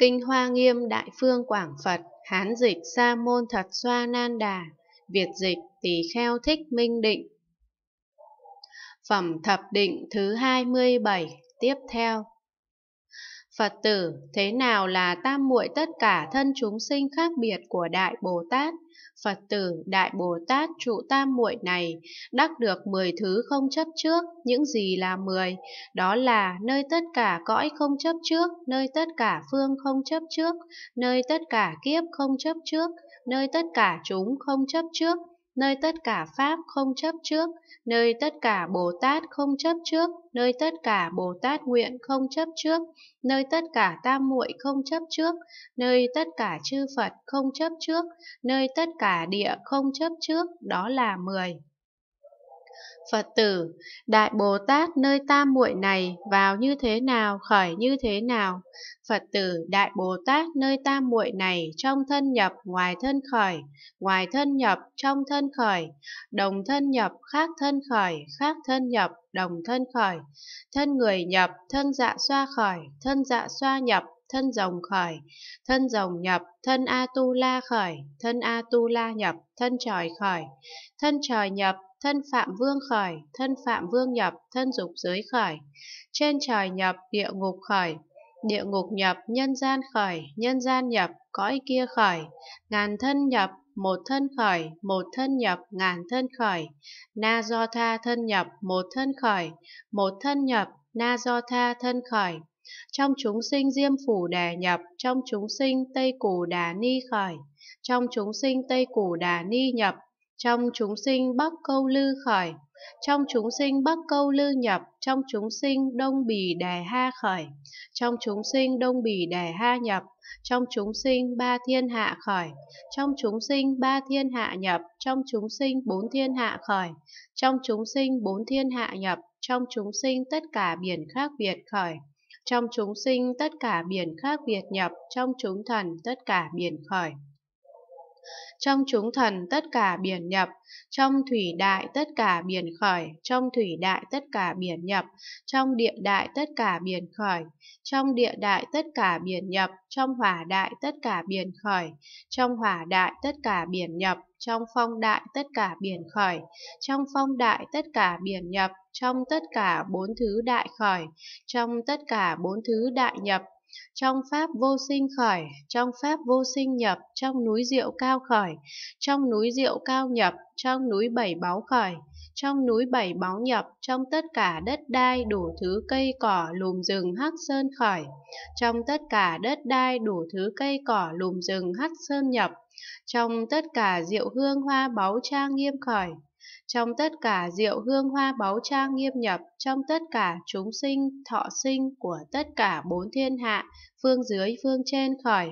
Kinh Hoa Nghiêm Đại Phương Quảng Phật, Hán dịch Sa Môn Thật Xoa Nan Đà, Việt dịch Tỳ Kheo Thích Minh Định. Phẩm Thập Định thứ 27 tiếp theo. Phật tử, thế nào là tam muội tất cả thân chúng sinh khác biệt của Đại Bồ Tát? Phật tử, Đại Bồ Tát trụ tam muội này đắc được 10 thứ không chấp trước, những gì là 10? Đó là nơi tất cả cõi không chấp trước, nơi tất cả phương không chấp trước, nơi tất cả kiếp không chấp trước, nơi tất cả chúng không chấp trước, nơi tất cả Pháp không chấp trước, nơi tất cả Bồ Tát không chấp trước, nơi tất cả Bồ Tát nguyện không chấp trước, nơi tất cả Tam muội không chấp trước, nơi tất cả chư Phật không chấp trước, nơi tất cả địa không chấp trước, đó là mười Phật tử, Đại Bồ Tát nơi tam muội này vào như thế nào, khởi như thế nào? Phật tử, Đại Bồ Tát nơi tam muội này trong thân nhập ngoài thân khởi, ngoài thân nhập trong thân khởi, đồng thân nhập khác thân khởi, khác thân nhập đồng thân khởi, thân người nhập, thân dạ xoa khởi, thân dạ xoa nhập, thân rồng khởi, thân rồng nhập, thân A-tu-la khởi, thân A-tu-la nhập, thân trời khởi, thân trời nhập, thân phạm vương khởi, thân phạm vương nhập, thân dục giới khởi, trên trời nhập, địa ngục khởi, địa ngục nhập, nhân gian khởi, nhân gian nhập, cõi kia khởi, ngàn thân nhập, một thân khởi, một thân nhập, ngàn thân khởi, na do tha thân nhập, một thân khởi, một thân nhập, na do tha thân khởi. Trong chúng sinh diêm phủ đà nhập, trong chúng sinh tây củ đà ni khởi, trong chúng sinh tây củ đà ni nhập, trong chúng sinh bắc câu lư khởi, trong chúng sinh bắc câu lư nhập, trong chúng sinh đông bì đè ha khởi, trong chúng sinh đông bì đè ha nhập, trong chúng sinh ba thiên hạ khởi, trong chúng sinh ba thiên hạ nhập, trong chúng sinh bốn thiên hạ khởi, trong chúng sinh bốn thiên hạ nhập, trong chúng sinh tất cả biển khác biệt khởi, trong chúng sinh tất cả biển khác biệt nhập, trong chúng thần tất cả biển khởi. Trong chúng thần tất cả biển nhập, trong thủy đại tất cả biển khởi, trong thủy đại tất cả biển nhập, trong địa đại tất cả biển khởi, trong địa đại tất cả biển nhập, trong hỏa đại tất cả biển khởi, trong hỏa đại tất cả biển nhập, trong phong đại tất cả biển khởi, trong phong đại tất cả biển nhập, trong tất cả bốn thứ đại khởi, trong tất cả bốn thứ đại nhập, trong pháp vô sinh khởi, trong pháp vô sinh nhập, trong núi rượu cao khởi, trong núi rượu cao nhập, trong núi bảy báu khởi, trong núi bảy báu nhập, trong tất cả đất đai đủ thứ cây cỏ lùm rừng hắc sơn khởi, trong tất cả đất đai đủ thứ cây cỏ lùm rừng hắc sơn nhập, trong tất cả rượu hương hoa báu trang nghiêm khởi, trong tất cả diệu hương hoa báu trang nghiêm nhập, trong tất cả chúng sinh, thọ sinh của tất cả bốn thiên hạ, phương dưới phương trên khỏi